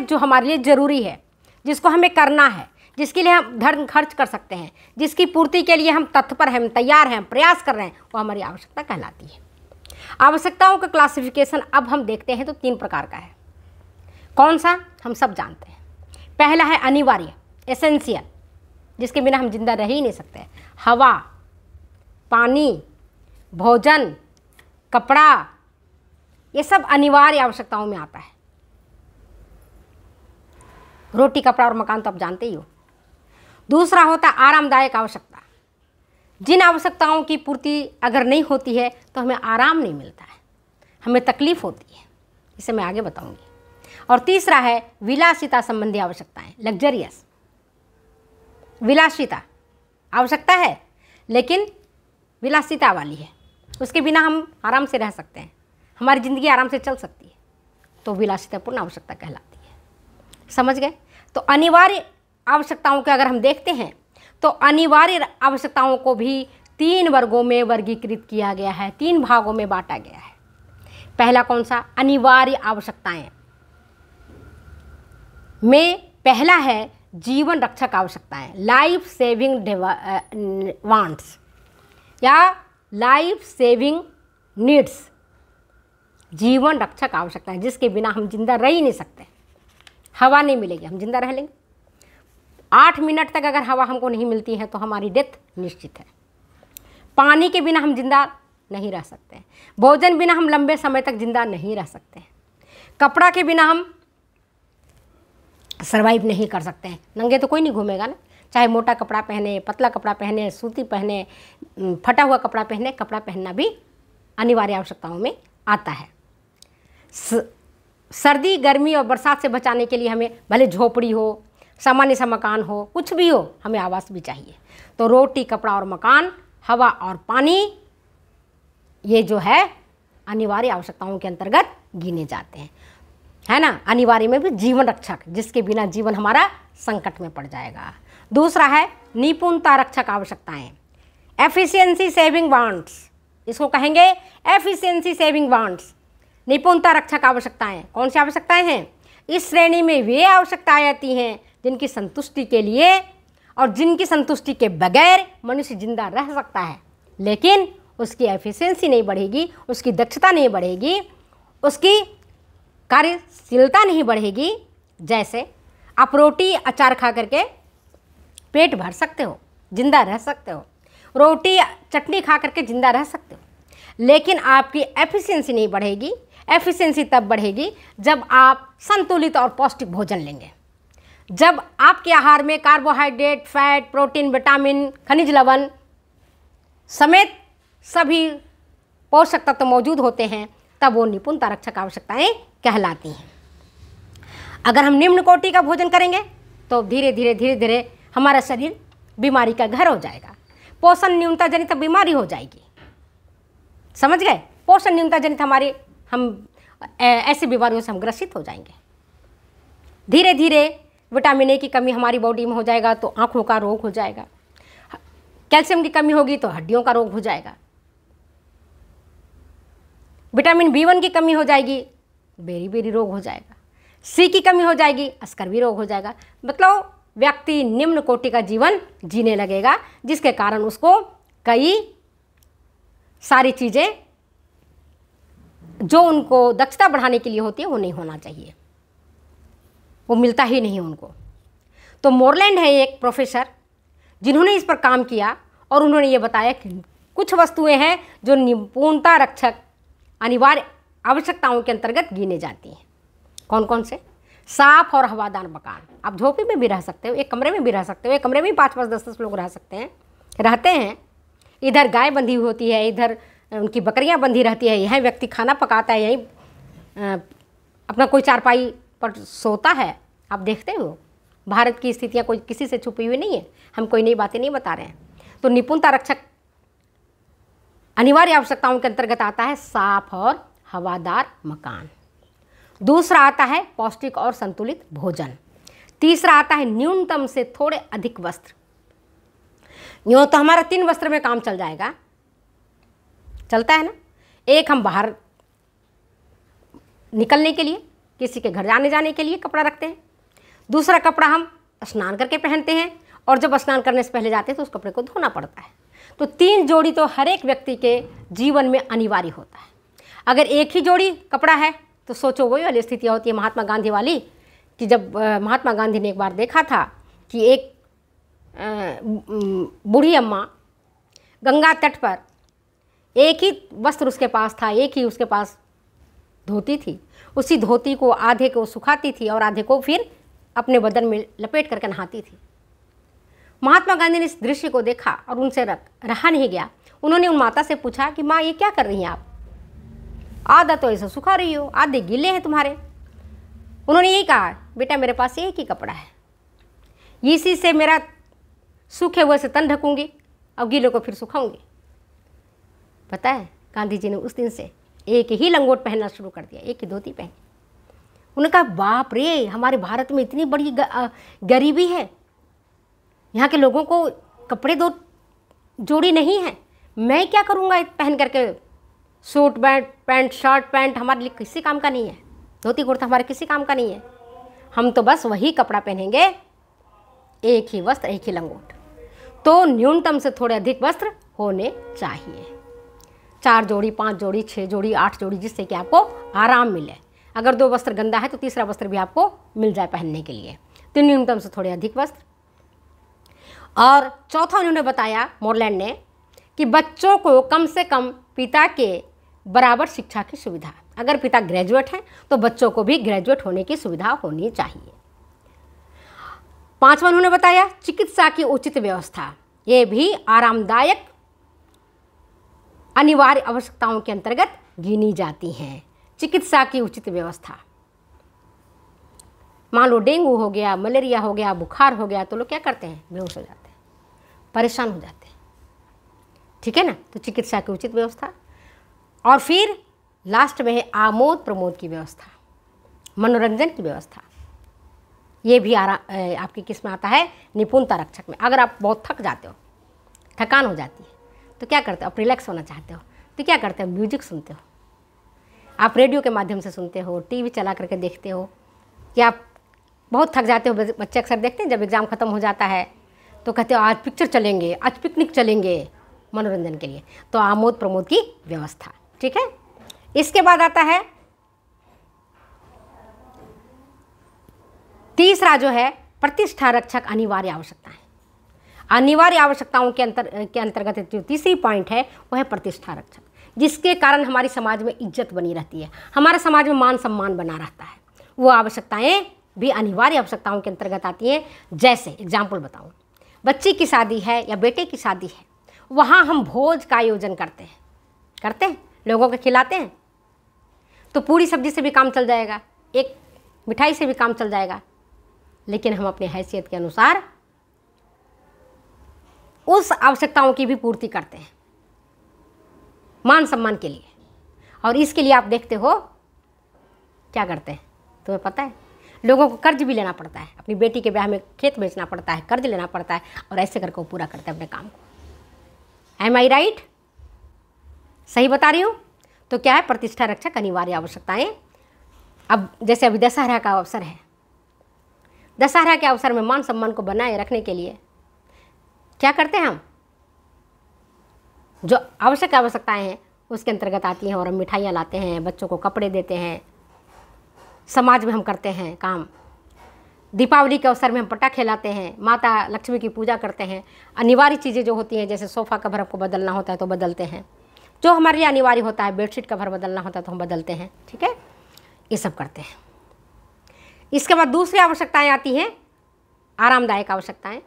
है जो हमारे लिए ज़रूरी है जिसको हमें करना है जिसके लिए हम धन खर्च कर सकते हैं जिसकी पूर्ति के लिए हम तत्पर हैं तैयार हैं हम प्रयास कर रहे हैं वो हमारी आवश्यकता कहलाती है आवश्यकताओं का क्लासिफिकेशन अब हम देखते हैं तो तीन प्रकार का है कौन सा हम सब जानते हैं पहला है अनिवार्य एसेंशियल जिसके बिना हम जिंदा रह ही नहीं सकते हवा पानी भोजन कपड़ा ये सब अनिवार्य आवश्यकताओं में आता है रोटी कपड़ा और मकान तो आप जानते ही हो दूसरा होता आरामदायक आवश्यकता जिन आवश्यकताओं की पूर्ति अगर नहीं होती है तो हमें आराम नहीं मिलता है हमें तकलीफ़ होती है इसे मैं आगे बताऊंगी और तीसरा है विलासिता संबंधी आवश्यकताएं लग्जरियस विलासिता आवश्यकता है लेकिन विलासिता वाली है उसके बिना हम आराम से रह सकते हैं हमारी ज़िंदगी आराम से चल सकती है तो विलासितापूर्ण आवश्यकता कहला समझ गए तो अनिवार्य आवश्यकताओं के अगर हम देखते हैं तो अनिवार्य आवश्यकताओं को भी तीन वर्गों में वर्गीकृत किया गया है तीन भागों में बांटा गया है पहला कौन सा अनिवार्य आवश्यकताएं में पहला है जीवन रक्षक आवश्यकताएं लाइफ सेविंग वांट्स या लाइफ सेविंग नीड्स जीवन रक्षक आवश्यकताएं जिसके बिना हम जिंदा रह ही नहीं सकते हवा नहीं मिलेगी हम जिंदा रह लेंगे आठ मिनट तक अगर हवा हमको नहीं मिलती है तो हमारी डेथ निश्चित है पानी के बिना हम जिंदा नहीं रह सकते भोजन बिना हम लंबे समय तक जिंदा नहीं रह सकते हैं कपड़ा के बिना हम सर्वाइव नहीं कर सकते हैं नंगे तो कोई नहीं घूमेगा ना चाहे मोटा कपड़ा पहने पतला कपड़ा पहने सूती पहने फटा हुआ कपड़ा पहने कपड़ा पहनना भी अनिवार्य आवश्यकताओं में आता है सर्दी गर्मी और बरसात से बचाने के लिए हमें भले झोपड़ी हो सामान्य सा मकान हो कुछ भी हो हमें आवास भी चाहिए तो रोटी कपड़ा और मकान हवा और पानी ये जो है अनिवार्य आवश्यकताओं के अंतर्गत गिने जाते हैं है ना अनिवार्य में भी जीवन रक्षक जिसके बिना जीवन हमारा संकट में पड़ जाएगा दूसरा है निपुणता रक्षक आवश्यकताएं एफिशिएंसी सेविंग बॉन्ड्स इसको कहेंगे एफिशिएंसी सेविंग बॉन्ड्स निपुणता रक्षक आवश्यकताएं कौन सी आवश्यकताएं हैं इस श्रेणी में वे आवश्यकताएं आती हैं जिनकी संतुष्टि के लिए और जिनकी संतुष्टि के बगैर मनुष्य जिंदा रह सकता है लेकिन उसकी एफिशिएंसी नहीं बढ़ेगी उसकी दक्षता नहीं बढ़ेगी उसकी कार्यशीलता नहीं बढ़ेगी जैसे आप रोटी अचार खा करके पेट भर सकते हो जिंदा रह सकते हो रोटी चटनी खा करके ज़िंदा रह सकते हो लेकिन आपकी एफिशिएंसी नहीं बढ़ेगी एफिशिएंसी तब बढ़ेगी जब आप संतुलित और पौष्टिक भोजन लेंगे जब आपके आहार में कार्बोहाइड्रेट फैट प्रोटीन विटामिन खनिज लवण समेत सभी पोषक तत्व तो मौजूद होते हैं तब वो निपुणता रक्षक आवश्यकताएं कहलाती हैं अगर हम निम्न कोटि का भोजन करेंगे तो धीरे धीरे धीरे धीरे हमारा शरीर बीमारी का घर हो जाएगा पोषण न्यूनता जनित बीमारी हो जाएगी समझ गए पोषण न्यूनता जनित हमारी हम ऐसे बीमारियों से हम ग्रसित हो जाएंगे धीरे धीरे विटामिन ए की कमी हमारी बॉडी में हो जाएगा तो आँखों का रोग हो जाएगा कैल्शियम की कमी होगी तो हड्डियों का रोग हो जाएगा विटामिन बी वन की कमी हो जाएगी बेरी बेरी रोग हो जाएगा सी की कमी हो जाएगी अस्कर्वी रोग हो जाएगा मतलब व्यक्ति निम्न कोटि का जीवन जीने लगेगा जिसके कारण उसको कई सारी चीज़ें जो उनको दक्षता बढ़ाने के लिए होती है वो नहीं होना चाहिए वो मिलता ही नहीं उनको तो मोरलैंड है एक प्रोफेसर जिन्होंने इस पर काम किया और उन्होंने ये बताया कि कुछ वस्तुएं हैं जो निपुणता रक्षक अनिवार्य आवश्यकताओं के अंतर्गत गिने जाती हैं कौन कौन से साफ और हवादार मकान आप झोपी में भी रह सकते हो एक कमरे में भी रह सकते हो एक कमरे में भी पाँच पाँच दस दस लोग रह सकते हैं रहते हैं इधर गाय बंधी होती है इधर उनकी बकरियाँ बंधी रहती है यह व्यक्ति खाना पकाता है यहीं अपना कोई चारपाई पर सोता है आप देखते हो भारत की स्थितियाँ कोई किसी से छुपी हुई नहीं है हम कोई नई बातें नहीं बता रहे हैं तो निपुणता रक्षक अनिवार्य आवश्यकताओं के अंतर्गत आता है साफ और हवादार मकान दूसरा आता है पौष्टिक और संतुलित भोजन तीसरा आता है न्यूनतम से थोड़े अधिक वस्त्र यूँ तो हमारा तीन वस्त्र में काम चल जाएगा चलता है ना एक हम बाहर निकलने के लिए किसी के घर जाने जाने के लिए कपड़ा रखते हैं दूसरा कपड़ा हम स्नान करके पहनते हैं और जब स्नान करने से पहले जाते हैं तो उस कपड़े को धोना पड़ता है तो तीन जोड़ी तो हर एक व्यक्ति के जीवन में अनिवार्य होता है अगर एक ही जोड़ी कपड़ा है तो सोचो वही वाली स्थिति होती है महात्मा गांधी वाली कि जब महात्मा गांधी ने एक बार देखा था कि एक बूढ़ी अम्मा गंगा तट पर एक ही वस्त्र उसके पास था एक ही उसके पास धोती थी उसी धोती को आधे को सुखाती थी और आधे को फिर अपने बदन में लपेट करके नहाती थी महात्मा गांधी ने इस दृश्य को देखा और उनसे रख रहा नहीं गया उन्होंने उन माता से पूछा कि माँ ये क्या कर रही हैं आप आधा तो ऐसे सुखा रही हो आधे गीले हैं तुम्हारे उन्होंने यही कहा बेटा मेरे पास एक ही कपड़ा है इसी से मेरा सूखे हुए से तन ढकूंगी और गीले को फिर सुखाऊंगी पता है गांधी जी ने उस दिन से एक ही लंगोट पहनना शुरू कर दिया एक ही धोती पहनी उन्होंने कहा बाप रे हमारे भारत में इतनी बड़ी गरीबी है यहाँ के लोगों को कपड़े दो जोड़ी नहीं है मैं क्या करूँगा पहन करके suit pant pant shirt pant हमारे लिए किसी काम का नहीं है धोती कुर्ता हमारे किसी काम का नहीं है हम तो बस वही कपड़ा पहनेंगे एक ही वस्त्र एक ही लंगोट तो न्यूनतम से थोड़े अधिक वस्त्र होने चाहिए चार जोड़ी पाँच जोड़ी छः जोड़ी आठ जोड़ी जिससे कि आपको आराम मिले अगर दो वस्त्र गंदा है तो तीसरा वस्त्र भी आपको मिल जाए पहनने के लिए तो न्यूनतम से थोड़े अधिक वस्त्र और चौथा उन्होंने बताया मोरलैंड ने कि बच्चों को कम से कम पिता के बराबर शिक्षा की सुविधा अगर पिता ग्रेजुएट हैं तो बच्चों को भी ग्रेजुएट होने की सुविधा होनी चाहिए पांचवा उन्होंने बताया चिकित्सा की उचित व्यवस्था ये भी आरामदायक अनिवार्य आवश्यकताओं के अंतर्गत गिनी जाती हैं चिकित्सा की उचित व्यवस्था मान लो डेंगू हो गया मलेरिया हो गया बुखार हो गया तो लोग क्या करते हैं बेहोश हो जाते हैं परेशान हो जाते हैं ठीक है ना तो चिकित्सा की उचित व्यवस्था और फिर लास्ट में है आमोद प्रमोद की व्यवस्था मनोरंजन की व्यवस्था ये भी आ आपकी किस्म आता है निपुणता रक्षक में अगर आप बहुत थक जाते हो थकान हो जाती है तो क्या करते हो आप रिलैक्स होना चाहते हो तो क्या करते हो म्यूजिक सुनते हो आप रेडियो के माध्यम से सुनते हो टीवी चला करके देखते हो या आप बहुत थक जाते हो बच्चे अक्सर देखते हैं जब एग्ज़ाम ख़त्म हो जाता है तो कहते हो आज पिक्चर चलेंगे आज पिकनिक चलेंगे मनोरंजन के लिए तो आमोद प्रमोद की व्यवस्था ठीक है इसके बाद आता है तीसरा जो है प्रतिष्ठा रक्षक अनिवार्य है अनिवार्य आवश्यकताओं के अंतर के अंतर्गत जो तीसरी पॉइंट है वह है प्रतिष्ठा रक्षक जिसके कारण हमारी समाज में इज्जत बनी रहती है हमारे समाज में मान सम्मान बना रहता है वो आवश्यकताएँ भी अनिवार्य आवश्यकताओं के अंतर्गत आती हैं जैसे एग्जाम्पल बताऊँ बच्चे की शादी है या बेटे की शादी है वहाँ हम भोज का आयोजन करते हैं करते हैं लोगों को खिलाते हैं तो पूरी सब्जी से भी काम चल जाएगा एक मिठाई से भी काम चल जाएगा लेकिन हम अपने हैसियत के अनुसार उस आवश्यकताओं की भी पूर्ति करते हैं मान सम्मान के लिए और इसके लिए आप देखते हो क्या करते हैं तुम्हें पता है लोगों को कर्ज भी लेना पड़ता है अपनी बेटी के ब्याह में खेत बेचना पड़ता है कर्ज लेना पड़ता है और ऐसे करके वो पूरा करते हैं अपने काम को एम आई राइट सही बता रही हूँ तो क्या है प्रतिष्ठा रक्षक अनिवार्य आवश्यकताएं अब जैसे अभी दशहरा का अवसर है दशहरा के अवसर में मान सम्मान को बनाए रखने के लिए क्या करते हैं हम जो आवश्यक आवश्यकताएं हैं उसके अंतर्गत आती हैं और हम मिठाइयाँ लाते हैं बच्चों को कपड़े देते हैं समाज में हम करते हैं काम दीपावली के अवसर में हम पटाखे लाते हैं माता लक्ष्मी की पूजा करते हैं अनिवार्य चीज़ें जो होती हैं जैसे सोफ़ा कवर हमको बदलना होता है तो बदलते हैं जो हमारे लिए अनिवार्य होता है बेडशीट कवर बदलना होता है तो हम बदलते हैं ठीक है ये सब करते हैं इसके बाद दूसरी आवश्यकताएँ आती हैं आरामदायक आवश्यकताएँ